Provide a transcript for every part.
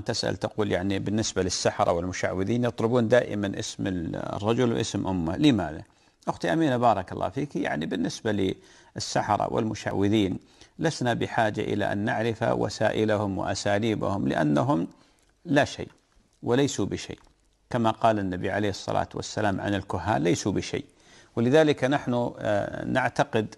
أن تسأل تقول يعني بالنسبة للسحرة والمشعوذين يطلبون دائما اسم الرجل واسم أمه لماذا؟ أختي أمينة بارك الله فيك يعني بالنسبة للسحرة والمشعوذين لسنا بحاجة إلى أن نعرف وسائلهم وأساليبهم لأنهم لا شيء وليسوا بشيء كما قال النبي عليه الصلاة والسلام عن الكهان ليسوا بشيء ولذلك نحن آه، نعتقد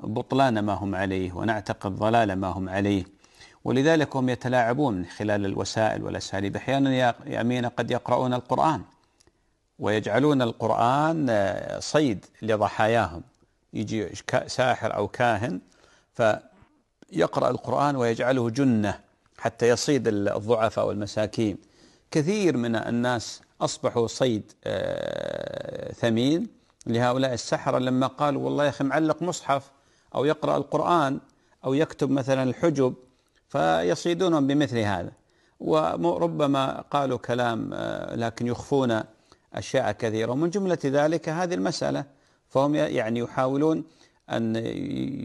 بطلان ما هم عليه ونعتقد ضلال ما هم عليه ولذلك هم يتلاعبون من خلال الوسائل والأساليب أحيانا يا أمينة قد يقرؤون القرآن ويجعلون القرآن آه، صيد لضحاياهم يجي ساحر أو كاهن فيقرأ القرآن ويجعله جنة حتى يصيد الضعفاء والمساكين كثير من الناس أصبحوا صيد آه، ثمين لهؤلاء السحرة لما قالوا والله يا أخي معلق مصحف أو يقرأ القرآن أو يكتب مثلا الحجب فيصيدونهم بمثل هذا وربما قالوا كلام آه، لكن يخفون أشياء كثيرة ومن جملة ذلك هذه المسألة فهم يعني يحاولون أن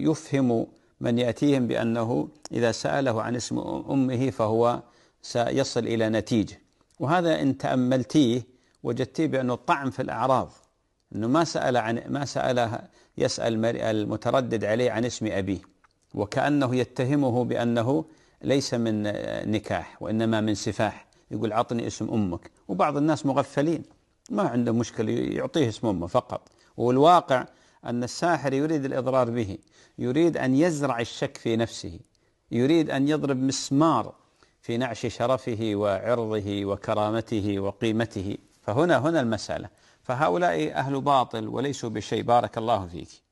يفهموا من يأتيهم بأنه إذا سأله عن اسم أمه فهو سيصل إلى نتيجة وهذا إن تأملتيه وجدتيه بأنه الطعن في الأعراض أنه ما سأل عن ما سأل يسأل المتردد عليه عن اسم أبيه وكأنه يتهمه بأنه ليس من نكاح وإنما من سفاح يقول عطني اسم أمك وبعض الناس مغفلين ما عنده مشكلة يعطيه اسم أمه فقط والواقع أن الساحر يريد الإضرار به يريد أن يزرع الشك في نفسه يريد أن يضرب مسمار في نعش شرفه وعرضه وكرامته وقيمته فهنا هنا المسألة فهؤلاء أهل باطل وليسوا بشيء بارك الله فيك